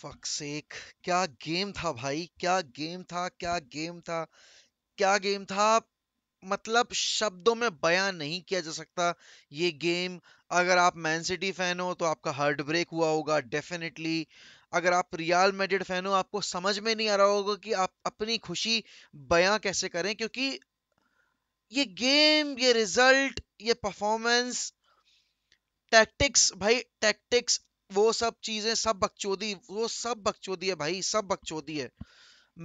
Fuck sake क्या game था भाई क्या गेम था क्या गेम था क्या गेम था मतलब शब्दों में बयान नहीं किया जा सकता ये गेम अगर आप मैन सिटी फैन हो तो आपका हार्ट ब्रेक हुआ होगा डेफिनेटली अगर आप रियल मेडिड फैन हो आपको समझ में नहीं आ रहा होगा कि आप अपनी खुशी बयां कैसे करें क्योंकि ये गेम ये रिजल्ट ये परफॉर्मेंस टैक्टिक्स भाई टैक्टिक्स वो सब चीजें सब बकचोदी वो सब बकचोदी है भाई सब बकचोदी है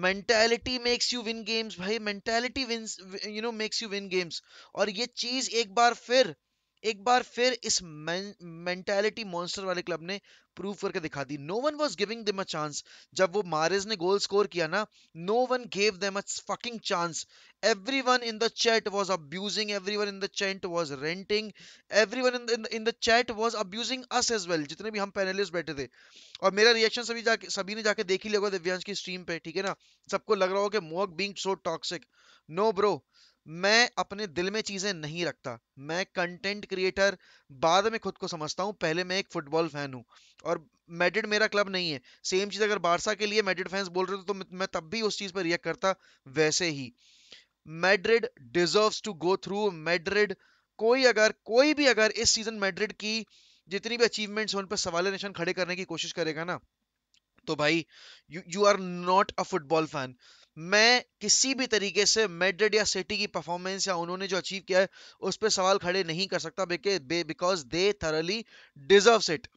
mentality makes you win games भाई mentality win you know makes you win games और ये चीज एक बार फिर एक बार फिर इस मेंटेलिटी मॉन्स्टर वाले क्लब ने प्रूव करके दिखा दी no one was giving them a chance जब वो मारेज ने गोल स्कोर किया ना no one gave them a fucking chance everyone in the chat was abusing everyone in the chat was ranting everyone in the chat was abusing us as well जितने भी हम panelist बैठे थे और मेरा reaction सभी जाके सभी ने जाके देख ही लिया दिव्यांश की स्ट्रीम पे ठीक है ना सबको लग रहा होगा मोक being so toxic no bro मैं अपने दिल में चीजें नहीं रखता मैं कंटेंट क्रिएटर बाद में खुद को समझता हूँ पहले मैं एक फुटबॉल फैन हूँ और मेडिड मेरा क्लब नहीं है सेम चीज अगर बारसा के लिए मेडिड फैंस बोल रहे थे तो मैं तब भी उस चीज पर रिएक्ट करता वैसे ही Madrid deserve to go through Madrid कोई अगर कोई भी अगर इस सीजन मेड्रिड की जितनी भी अचीवमेंट्स उन पर सवाल निशान खड़े करने की कोशिश करेगा ना तो भाई you you are not a football fan मैं किसी भी तरीके से मेड्रिड या सिटी की परफॉर्मेंस या उन्होंने जो अचीव किया है उस पर सवाल खड़े नहीं कर सकता because they thoroughly deserve it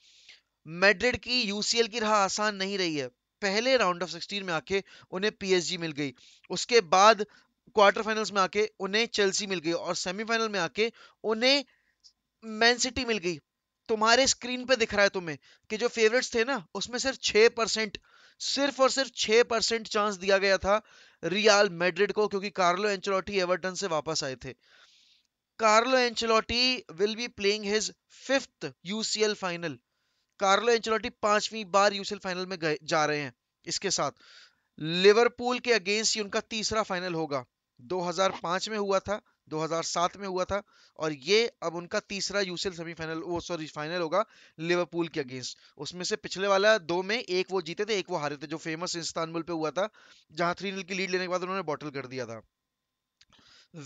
Madrid की यूसीएल की राह आसान नहीं रही है पहले राउंड ऑफ सिक्सटीन में आके उन्हें पीएसजी मिल गई उसके बाद क्वार्टर फाइनल्स में आके उन्हें चेल्सी मिल गई और सेमीफाइनल में आके उन्हें मैन सिटी मिल गई तुम्हारे स्क्रीन पे दिख रहा है तुम्हें कि जो फेवरेट्स थे ना उसमें सिर्फ छह परसेंट सिर्फ और सिर्फ छह परसेंट चांस दिया गया था रियाल मेड्रिड को क्योंकि कार्लो एंचलोटी एवर्टन से वापस आए थे Carlo Ancelotti will be playing his fifth UCL final Carlo Ancelotti पांचवी बार यूसीएल फाइनल में गए जा रहे हैं इसके साथ लिवरपूल के अगेंस्ट ही उनका तीसरा फाइनल होगा 2005 में हुआ था 2007 में हुआ था और ये अब उनका तीसरा यूसीएल सेमीफाइनल वो सॉरी फाइनल होगा लिवरपूल के अगेंस्ट उसमें से पिछले वाला दो में एक वो जीते थे एक वो हारे थे जो फेमस इंस्तानबुल पे हुआ था जहां थ्री नील की लीड लेने के बाद उन्होंने बॉटल कर दिया था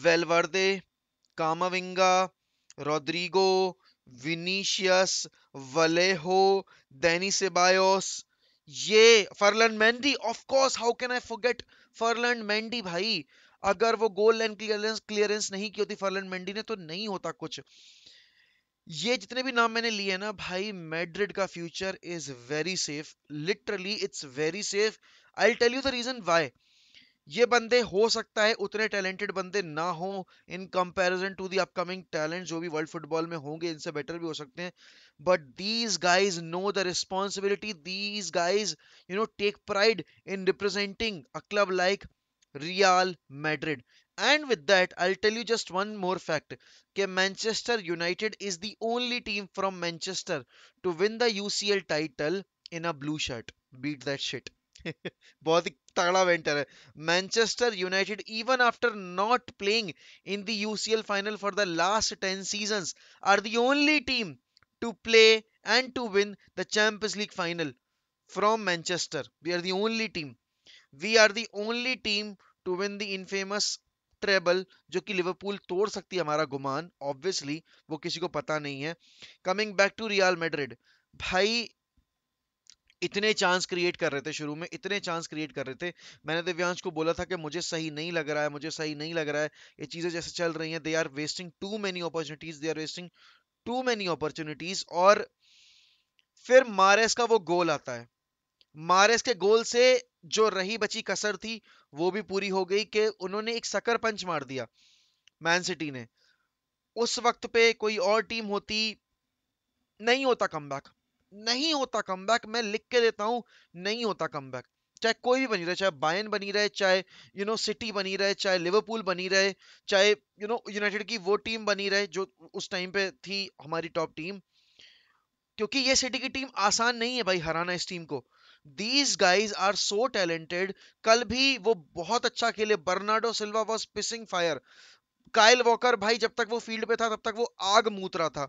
वेलवर्दे कामाविंगा रोड्रिगो विनीशियस वलेहो दैनी सेबायोस ये Ferland Mendy of course how can I forget Ferland Mendy भाई अगर वो गोल लाइन क्लियरेंस क्लियरेंस नहीं की होती फर्लन मेंडी ने तो नहीं होता कुछ ये जितने भी नाम मैंने लिए ना भाई मैड्रिड का future is very safe literally it's very safe I tell you the reason why ये बंदे हो सकता है उतने टैलेंटेड बंदे ना हो in comparison to the upcoming talent जो भी वर्ल्ड फुटबॉल में होंगे इनसे बेटर भी हो सकते हैं but these guys know the responsibility these guys you know take pride in representing a club like Real Madrid. And with that, I'll tell you just one more fact. Okay, Manchester United is the only team from Manchester to win the UCL title in a blue shirt. Beat that shit. बहुत ही तगड़ा वेंटर है Manchester United even after not playing in the UCL final for the last 10 seasons, are the only team to play and to win the Champions League final from Manchester. We are the only team. we are the only team to win the infamous treble जो कि Liverpool तोड़ सकती है हमारा गुमान obviously वो किसी को पता नहीं है coming back to Real Madrid भाई इतने चांस क्रिएट कर रहे थे शुरू में इतने चांस क्रिएट कर रहे थे मैंने दिव्यांश को बोला था कि मुझे सही नहीं लग रहा है मुझे सही नहीं लग रहा है ये चीज़ें जैसे चल रही हैं they are wasting too many opportunities they are wasting too many opportunities और फिर मारेस का वो गोल आता है मारेस के गोल से जो रही बची कसर थी वो भी पूरी हो गई कि उन्होंने एक सकर पंच मार दिया मैन सिटी ने उस वक्त पे कोई और टीम होती नहीं होता कम नहीं होता कम मैं लिख के देता हूं नहीं होता कम चाहे कोई भी बनी रहे चाहे बायन बनी रहे चाहे यू नो सिटी बनी रहे चाहे लिवरपूल बनी रहे चाहे यू नो यूनाइटेड की वो टीम बनी रहे जो उस टाइम पे थी हमारी टॉप टीम क्योंकि ये सिटी की टीम आसान नहीं है भाई हराना इस टीम को these guys are so talented कल भी वो बहुत अच्छा खेले Bernardo Silva was pissing fire Kyle Walker भाई जब तक वो फील्ड पे था तब तक वो आग मूत रहा था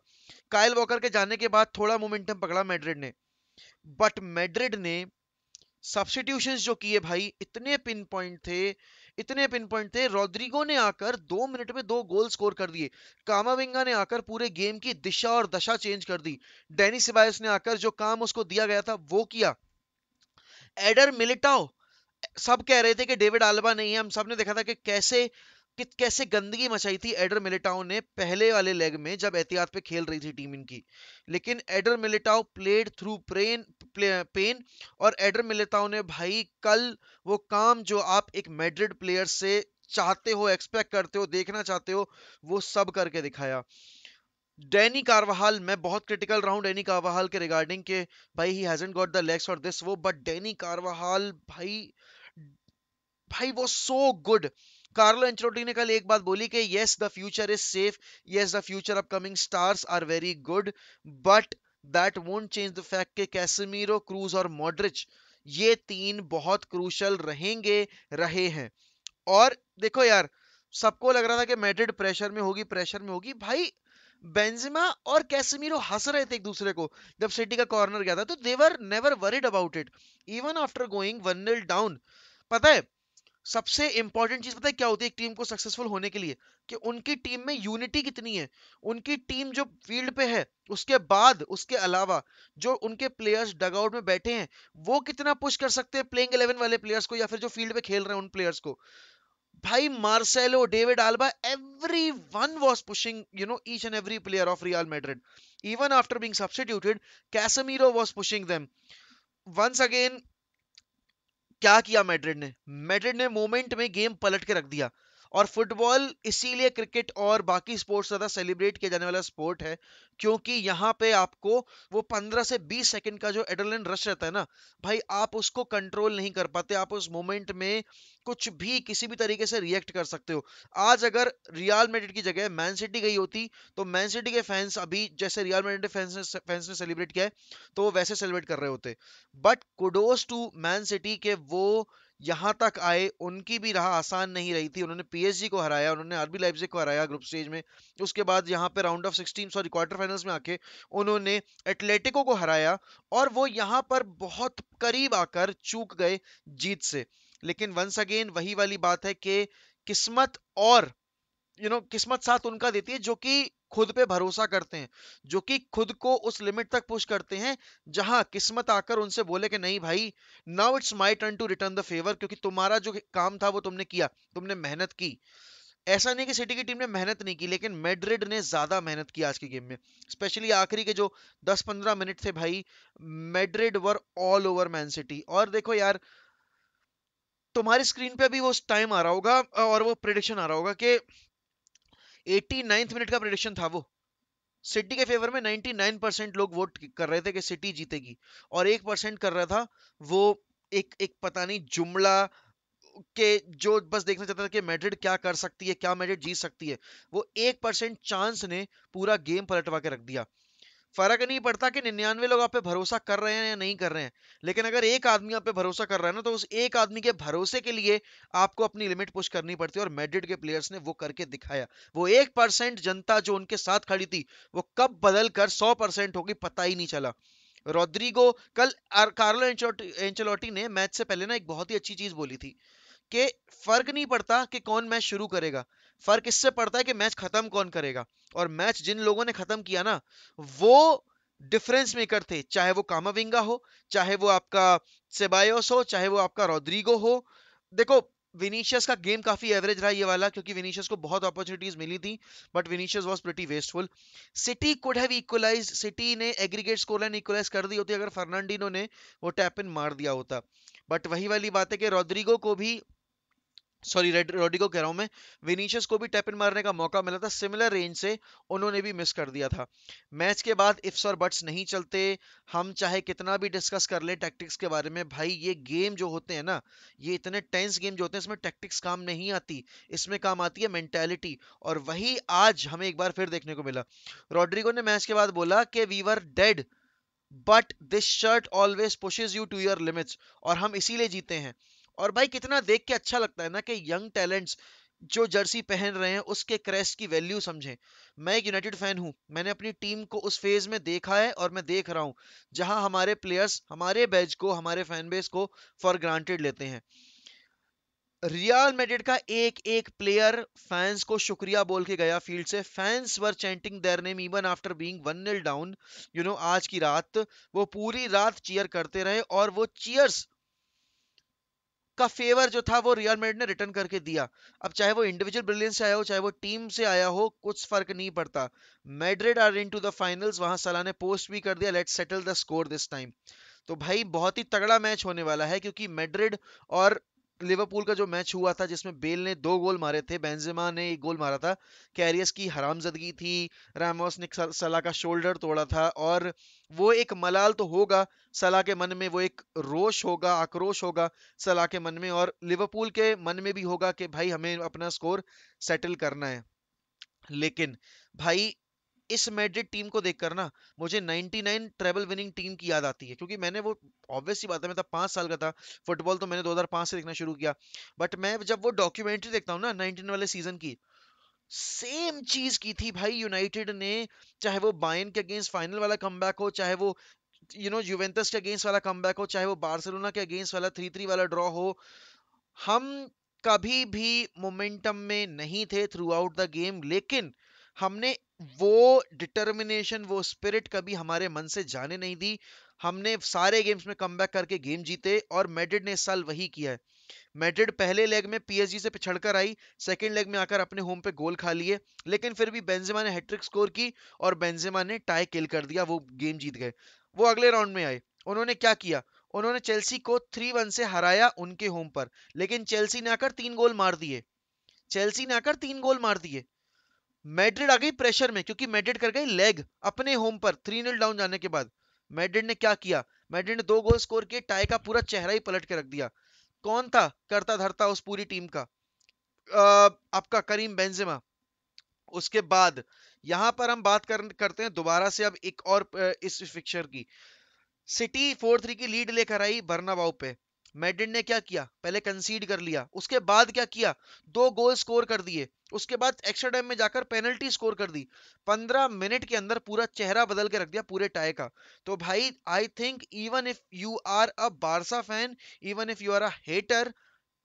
कायल वॉकर के जाने के बाद थोड़ा मोमेंटम पकड़ा मेड्रिड ने बट मेड्रिड ने सब्सटीट्यूशन जो किए भाई इतने पिन पॉइंट थे इतने पिन पॉइंट थे रोड्रिगो ने आकर दो मिनट में दो गोल स्कोर कर दिए कामाविंगा ने आकर पूरे गेम की दिशा और दशा चेंज कर दी डेनिस सिबायस ने आकर जो काम उसको दिया गया था वो किया एडर मिलिटाओ सब कह रहे थे कि डेविड आलबा नहीं है हम सब ने देखा था कि कैसे कि कैसे गंदगी मचाई थी एडर मिलिटाओ ने पहले वाले लेग में जब एहतियात पे खेल रही थी टीम इनकी लेकिन Eder Militao played through pain pain और एडर मिलिटाओ ने भाई कल वो काम जो आप एक मेड्रिड प्लेयर से चाहते हो एक्सपेक्ट करते हो देखना चाहते हो वो सब करके दिखाया डैनी कारवाहाल मैं बहुत क्रिटिकल रहा हूँ डैनी कारवाहाल के रिगार्डिंग के भाई he hasn't got the legs और दिस वो बट डैनी कारवाहाल भाई भाई वो सो गुड कार्लो एंचरोटी ने कल एक बात बोली कि yes the future is safe yes the future upcoming stars are very good but that won't change the fact के कैसमीरो क्रूज और मॉड्रिच ये तीन बहुत क्रूशल रहेंगे रहे हैं और देखो यार सबको लग रहा था कि मेड्रिड प्रेशर में होगी प्रेशर में होगी भाई बेंजिमा और कैसेमीरो हंस रहे थे एक दूसरे को जब सिटी का कॉर्नर गया था तो they were never worried about it even after going one nil down पता है सबसे इंपॉर्टेंट चीज पता है क्या होती है एक टीम को सक्सेसफुल होने के लिए कि उनकी टीम में यूनिटी कितनी है उनकी टीम जो फील्ड पे है उसके बाद उसके अलावा जो उनके प्लेयर्स डगआउट में बैठे हैं वो कितना पुश कर सकते हैं प्लेइंग इलेवन वाले प्लेयर्स को या फिर जो फील्ड पे खेल रहे हैं उन प्लेयर्स को भाई Marcelo David Alaba everyone was pushing you know each and every player of Real Madrid even after being substituted Casemiro was pushing them once again क्या किया मेड्रिड ने मेड्रिड ने मोमेंट में गेम पलट के रख दिया और फुटबॉल इसीलिए क्रिकेट और बाकी स्पोर्ट्स ज़्यादा सेलिब्रेट किया जाने वाला स्पोर्ट है क्योंकि यहाँ पे आपको वो 15 से 20 सेकंड का जो एड्रेनलिन रश रहता है ना भाई आप उसको कंट्रोल नहीं कर पाते आप उस मोमेंट में कुछ भी किसी भी तरीके से रिएक्ट कर सकते हो आज अगर रियल मेडिट की जगह मैन सिटी गई होती तो मैन सिटी के फैंस अभी जैसे रियल मेडिट फैंस ने फैंस ने सेलिब्रेट किया है तो वो वैसे सेलिब्रेट कर रहे होते but kudos to Man City के वो यहाँ तक आए उनकी भी राह आसान नहीं रही थी उन्होंने पीएसजी को हराया उन्होंने आरबी लाइपजिग को हराया ग्रुप स्टेज में उसके बाद यहाँ पे round of sixteen sorry quarter finals में आके उन्होंने एटलेटिको को हराया और वो यहाँ पर बहुत करीब आकर चूक गए जीत से लेकिन वंस अगेन वही वाली बात है कि किस्मत और यू नो किस्मत साथ उनका देती है जो कि खुद पे भरोसा करते हैं जो कि खुद को उस लिमिट तक पुश करते हैं जहां किस्मत आकर उनसे बोले कि नहीं भाई now it's my turn to return the favour क्योंकि तुम्हारा जो काम था वो तुमने किया तुमने मेहनत की ऐसा नहीं कि सिटी की टीम ने मेहनत नहीं की लेकिन मेड्रिड ने ज्यादा मेहनत की आज की गेम में स्पेशली आखिरी के जो 10-15 मिनट थे भाई Madrid were all over Man City और देखो यार तुम्हारी स्क्रीन पे भी वो टाइम आ रहा होगा और वो प्रिडिक्शन आ रहा होगा कि एटी मिनट का प्रडिक्शन था वो सिटी के फेवर में 99 परसेंट लोग वोट कर रहे थे कि सिटी जीतेगी और एक परसेंट कर रहा था वो एक एक पता नहीं जुमला के जो बस देखना चाहता था कि मैड्रिड क्या कर सकती है क्या मैड्रिड जीत सकती है वो एक परसेंट चांस ने पूरा गेम पलटवा के रख दिया फर्क नहीं पड़ता कि निन्यानवे लोग आप पे भरोसा कर रहे हैं या नहीं कर रहे हैं लेकिन अगर एक आदमी आप पे भरोसा कर रहा है ना तो उस एक आदमी के भरोसे के लिए आपको अपनी लिमिट पुश करनी पड़ती है और मेड्रिड के प्लेयर्स ने वो करके दिखाया वो एक परसेंट जनता जो उनके साथ खड़ी थी वो कब बदल कर सौ परसेंट होगी पता ही नहीं चला रोड्रिगो कल कार्लो एंचलोटी ने मैच से पहले ना एक बहुत ही अच्छी चीज बोली थी कि फर्क नहीं पड़ता कि कौन मैच शुरू करेगा फर्क इससे पड़ता है कि मैच खत्म कौन करेगा और मैच जिन लोगों ने खत्म किया ना वो डिफरेंस मेकर थे चाहे वो कामाविंगा हो चाहे वो आपका सेबायोस हो चाहे वो आपका रोड्रिगो हो देखो विनीशियस का गेम काफी एवरेज रहा ये वाला क्योंकि विनीशियस को बहुत अपॉर्चुनिटीज मिली थी but Vinicius was pretty wasteful City could have equalize City ने एग्रीगेट स्कोर लाइन इक्वलाइज कर दी होती अगर फर्नांडिनो ने वो टैप इन मार दिया होता बट वही वाली बात है कि रोड्रिगो को भी सॉरी रोडिगो कह रहा हूं मैं विनीशियस को भी टैप इन मारने का मौका मिला था सिमिलर रेंज से उन्होंने भी मिस कर दिया था मैच के बाद इफ्स और बट्स नहीं चलते हम चाहे कितना भी डिस्कस कर ले टैक्टिक्स के बारे में भाई ये गेम जो होते हैं ना ये इतने टेंस गेम जो होते हैं इसमें टैक्टिक्स काम नहीं आती इसमें काम आती है मेंटेलिटी और वही आज हमें एक बार फिर देखने को मिला रोड्रिगो ने मैच के बाद बोला कि we were dead but this shirt always pushes you to your limits और हम इसीलिए जीते हैं और भाई कितना देख के अच्छा लगता है ना कि यंग टैलेंट्स जो जर्सी पहन रहे हैं उसके क्रेस्ट की वैल्यू समझें मैं एक यूनाइटेड फैन हूं मैंने अपनी टीम को उस फेज में देखा है और मैं देख रहा हूं जहां हमारे प्लेयर्स हमारे बैच को हमारे फैन बेस को फॉर ग्रांटेड लेते हैं रियल मेडिड का एक एक प्लेयर फैंस को शुक्रिया बोल के गया फील्ड से fans were chanting their name even after being one nil down you know आज की रात वो पूरी रात चीयर करते रहे और वो चीयर्स का फेवर जो था वो रियल मेड ने रिटर्न करके दिया अब चाहे वो इंडिविजुअल ब्रिलियंस से आया हो चाहे वो टीम से आया हो कुछ फर्क नहीं पड़ता Madrid are into the finals वहां सलाह ने पोस्ट भी कर दिया let settle the score this time तो भाई बहुत ही तगड़ा मैच होने वाला है क्योंकि मेड्रिड और लिवरपूल का जो मैच हुआ था जिसमें बेल ने दो गोल मारे थे बेंजिमा ने एक गोल मारा था कैरियस की हरामजदगी थी रामोस ने सलाह का शोल्डर तोड़ा था और वो एक मलाल तो होगा सलाह के मन में वो एक रोष होगा आक्रोश होगा सलाह के मन में और लिवरपूल के मन में भी होगा कि भाई हमें अपना स्कोर सेटल करना है लेकिन भाई इस मेड्रिड टीम को देखकर ना मुझे 99 ट्रेबल विनिंग टीम की याद आती है क्योंकि मैंने वो ऑब्वियसली बात है मैं तब पाँच साल का था फुटबॉल तो मैंने 2005 से देखना शुरू किया बट मैं जब वो डॉक्यूमेंट्री देखता हूँ ना नाइनटीन वाले सीजन की सेम चीज की थी भाई यूनाइटेड ने चाहे वो बायन के अगेंस्ट फाइनल वाला कम हो चाहे वो यू नो यूवेंटस के अगेंस्ट वाला कम हो चाहे वो बार्सिलोना के अगेंस्ट वाला थ्री थ्री वाला ड्रॉ हो हम कभी भी मोमेंटम में नहीं थे थ्रू आउट द गेम लेकिन हमने वो डिटर्मिनेशन वो स्पिरिट कभी हमारे मन से जाने नहीं दी हमने सारे गेम्स में कम करके गेम जीते और मेड्रिड ने इस साल वही किया है मेड्रिड पहले लेग में पीएसजी से पिछड़कर आई सेकेंड लेग में आकर अपने होम पे गोल खा लिए लेकिन फिर भी बेंजेमा ने हैट्रिक स्कोर की और बेंजेमा ने टाई किल कर दिया वो गेम जीत गए वो अगले राउंड में आए उन्होंने क्या किया उन्होंने चेल्सी को थ्री वन से हराया उनके होम पर लेकिन चेल्सी ने आकर तीन गोल मार दिए चेल्सी ने आकर तीन गोल मार दिए मैड्रिड आ गई प्रेशर में क्योंकि मैड्रिड कर गई लेग अपने होम पर थ्री नील डाउन जाने के बाद मैड्रिड ने क्या किया मैड्रिड ने दो गोल स्कोर किए टाई का पूरा चेहरा ही पलट के रख दिया कौन था करता धरता उस पूरी टीम का आ, आपका करीम बेंजेमा उसके बाद यहां पर हम बात कर, करते हैं दोबारा से अब एक और इस फिक्चर की सिटी फोर थ्री की लीड लेकर आई बर्नाबाउ पे मेड्रिड ने क्या किया पहले कंसीड कर लिया उसके बाद क्या किया दो गोल स्कोर कर दिए उसके बाद एक्स्ट्रा टाइम में जाकर पेनल्टी स्कोर कर दी पंद्रह मिनट के अंदर पूरा चेहरा बदल के रख दिया पूरे टाई का तो भाई I think even if you are a Barca fan even if you are a hater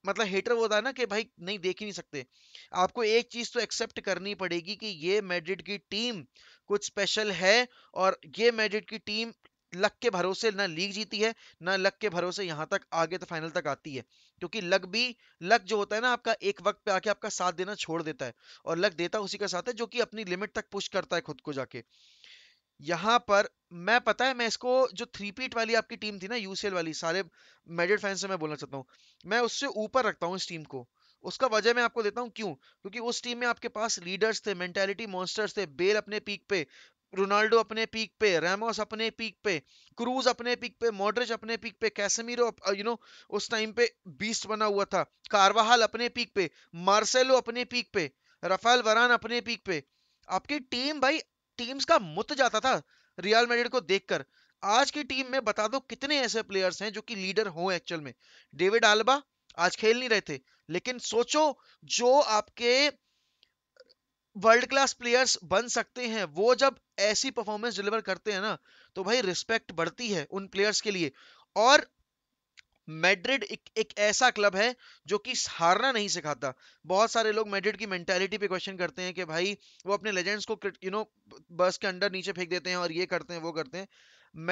मतलब हेटर वो है ना कि भाई नहीं देख ही नहीं सकते आपको एक चीज तो एक्सेप्ट करनी पड़ेगी कि ये मेड्रिड की टीम कुछ स्पेशल है और ये मेड्रिड की टीम लक के भरोसे ना लीग जीती है ना लक के भरोसे यहां तक आगे तो फाइनल तक आती है क्योंकि लक भी लक जो होता है ना आपका एक वक्त पे आके आपका साथ देना छोड़ देता है और लक देता उसी का साथ है जो कि अपनी लिमिट तक पुश करता है खुद को जाके यहां पर मैं पता है मैं इसको जो थ्री पीट वाली आपकी टीम थी ना यूसीएल वाली सारे मेडिड फैन से मैं बोलना चाहता हूँ मैं उससे ऊपर रखता हूँ इस टीम को उसका वजह मैं आपको देता हूँ क्यों क्योंकि उस टीम में आपके पास लीडर्स थे मेंटेलिटी मॉन्स्टर्स थे बेल अपने पीक पे रोनाल्डो अपने पीक पे रेमोस अपने पीक पे क्रूज अपने पीक पे मॉड्रिच अपने पीक पे कैसेमीरो यू नो उस टाइम पे बीस्ट बना हुआ था कारवाहाल अपने पीक पे मार्सेलो अपने पीक पे रफाल वरान अपने पीक पे आपकी टीम भाई टीम्स का मुत जाता था रियल मेडिड को देखकर आज की टीम में बता दो कितने ऐसे प्लेयर्स हैं जो कि लीडर हो एक्चुअल में डेविड आलबा आज खेल नहीं रहे थे लेकिन सोचो जो आपके वर्ल्ड क्लास प्लेयर्स बन सकते हैं वो जब ऐसी परफॉर्मेंस डिलीवर करते हैं ना तो भाई रिस्पेक्ट बढ़ती है उन प्लेयर्स के लिए और मैड्रिड एक, एक ऐसा क्लब है जो कि हारना नहीं सिखाता बहुत सारे लोग मैड्रिड की मेंटेलिटी पे क्वेश्चन करते हैं कि भाई वो अपने लेजेंड्स को यू नो बस के अंडर नीचे फेंक देते हैं और ये करते हैं वो करते हैं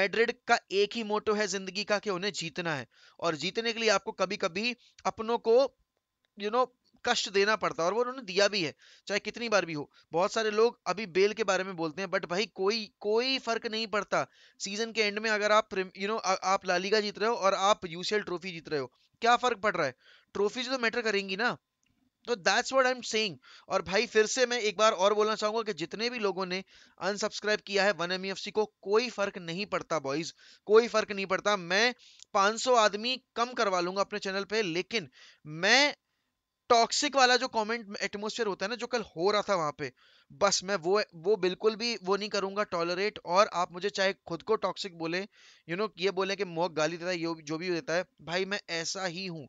मैड्रिड का एक ही मोटो है जिंदगी का कि उन्हें जीतना है और जीतने के लिए आपको कभी कभी अपनों को यू you नो know, कष्ट देना पड़ता है और वो उन्होंने दिया भी है चाहे कितनी बार भी हो बहुत सारे लोग अभी बेल के बारे में बोलते हैं बट भाई कोई कोई फर्क नहीं पड़ता सीजन के एंड में अगर आप यू नो आप लालीगा जीत रहे हो और आप यूसीएल ट्रॉफी जीत रहे हो क्या फर्क पड़ रहा है ट्रॉफी तो मैटर करेंगी ना तो that's what I am saying और भाई फिर से मैं एक बार और बोलना चाहूंगा कि जितने भी लोगों ने अनसब्सक्राइब किया है वन एम को कोई फर्क नहीं पड़ता बॉयज कोई फर्क नहीं पड़ता मैं 500 आदमी कम करवा लूंगा अपने चैनल पे लेकिन मैं टॉक्सिक वाला जो कमेंट एटमोसफेयर होता है ना जो कल हो रहा था वहां पे बस मैं वो वो बिल्कुल भी वो नहीं करूंगा टॉलरेट और आप मुझे चाहे खुद को टॉक्सिक बोले यू you नो know, ये बोले कि मोक गाली देता है ये जो भी देता है भाई मैं ऐसा ही हूं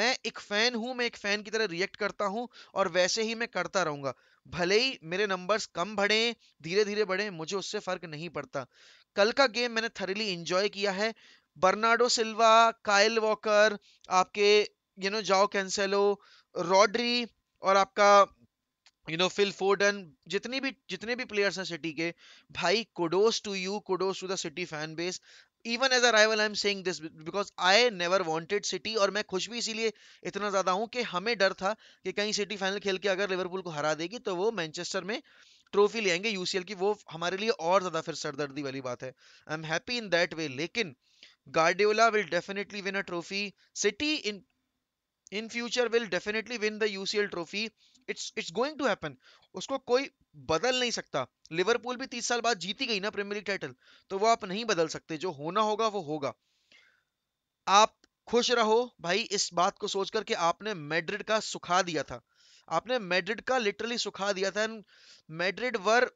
मैं एक फैन हूं मैं एक फैन की तरह रिएक्ट करता हूँ और वैसे ही मैं करता रहूंगा भले ही मेरे नंबर्स कम बढ़े धीरे धीरे बढ़े मुझे उससे फर्क नहीं पड़ता कल का गेम मैंने थरली इंजॉय किया है बर्नाडो सिल्वा कायल वॉकर आपके you know Joao Cancelo Rodri और आपका यू नो फिल फोर्डन जितनी भी जितने भी प्लेयर्स हैं सिटी के भाई kudos to you kudos to the City fan base even as a rival I am saying this because I never wanted City और मैं खुश भी इसीलिए इतना ज्यादा हूं कि हमें डर था कि कहीं सिटी फाइनल खेल के अगर लिवरपूल को हरा देगी तो वो मैनचेस्टर में ट्रॉफी ले आएंगे यूसीएल की वो हमारे लिए और ज्यादा फिर सरदर्दी वाली बात है I am happy in that way लेकिन Guardiola will definitely win a trophy City in in future will definitely win the UCL trophy it's it's going to happen उसको कोई बदल नहीं सकता लिवरपूल भी तीस साल बाद जीती गई ना प्रीमियर लीग टाइटल तो वो आप नहीं बदल सकते जो होना होगा वो होगा आप खुश रहो भाई इस बात को सोचकर कि आपने मैड्रिड का सुखा दिया था आपने मैड्रिड का लिटरली सुखा दिया था and Madrid were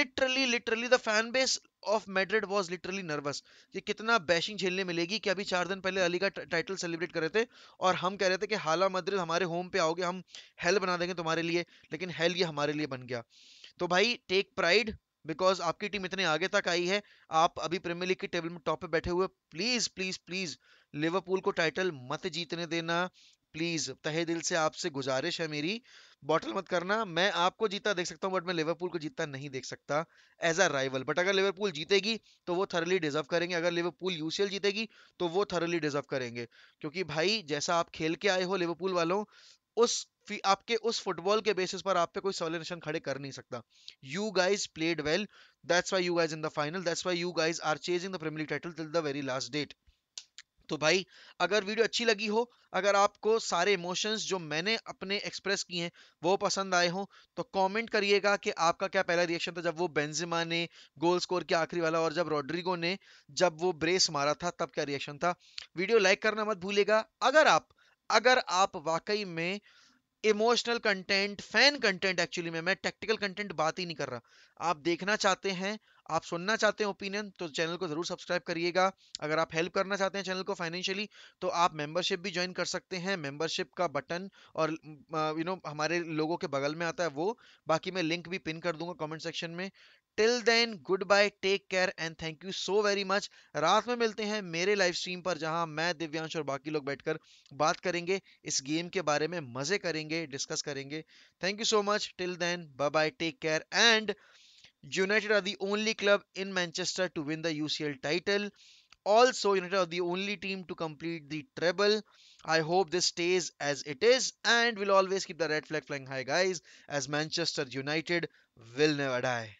literally literally the fan base of Madrid was literally nervous ये कितना बैशिंग झेलने मिलेगी कि अभी चार दिन पहले अली का टाइटल सेलिब्रेट कर रहे थे और हम कह रहे थे कि हाला मद्रिद हमारे होम पे आओगे हम हेल बना देंगे तुम्हारे लिए लेकिन हेल ये हमारे लिए बन गया तो भाई टेक प्राइड बिकॉज आपकी टीम इतने आगे तक आई है आप अभी प्रीमियर लीग की टेबल में टॉप पे बैठे हुए प्लीज प्लीज प्लीज लिवरपूल को टाइटल मत जीतने देना प्लीज तहे दिल से आपसे गुजारिश है मेरी बॉटल मत करना मैं आपको जीता देख सकता हूँ बट मैं लिवरपूल को जीता नहीं देख सकता एज अ राइवल बट अगर लिवरपूल जीतेगी तो वो थरली डिजर्व करेंगे अगर लिवरपूल यूसीएल जीतेगी तो वो थरली डिजर्व करेंगे क्योंकि भाई जैसा आप खेल के आए हो लिवरपूल वालों उस आपके उस फुटबॉल के बेसिस पर आप पे कोई सवाल खड़े कर नहीं सकता you guys played well that's why you guys in the final that's why you guys are chasing the Premier title till the very last date तो भाई अगर वीडियो अच्छी लगी हो अगर आपको सारे इमोशंस जो मैंने अपने एक्सप्रेस किए हैं वो पसंद आए हो तो कमेंट करिएगा कि आपका क्या पहला रिएक्शन था जब वो बेंजिमा ने गोल स्कोर किया आखिरी वाला और जब रोड्रिगो ने जब वो ब्रेस मारा था तब क्या रिएक्शन था वीडियो लाइक करना मत भूलेगा अगर आप अगर आप वाकई में emotional content fan content actually में मैं टेक्टिकल कंटेंट बात ही नहीं कर रहा आप देखना चाहते हैं आप सुनना चाहते हैं ओपिनियन तो चैनल को जरूर सब्सक्राइब करिएगा अगर आप हेल्प करना चाहते हैं चैनल को फाइनेंशियली तो आप मेंबरशिप भी ज्वाइन कर सकते हैं मेंबरशिप का बटन और यू नो हमारे लोगों के बगल में आता है वो बाकी मैं लिंक भी पिन कर दूंगा कमेंट सेक्शन में till then good bye take care and thank you so very much रात में मिलते हैं मेरे लाइव स्ट्रीम पर जहां मैं दिव्यांश और बाकी लोग बैठकर बात करेंगे इस गेम के बारे में मजे करेंगे डिस्कस करेंगे thank you so much till then bye bye take care and United are the only club in Manchester to win the UCL title. Also, United are the only team to complete the treble. I hope this stays as it is and will always keep the red flag flying high, guys, as Manchester United will never die.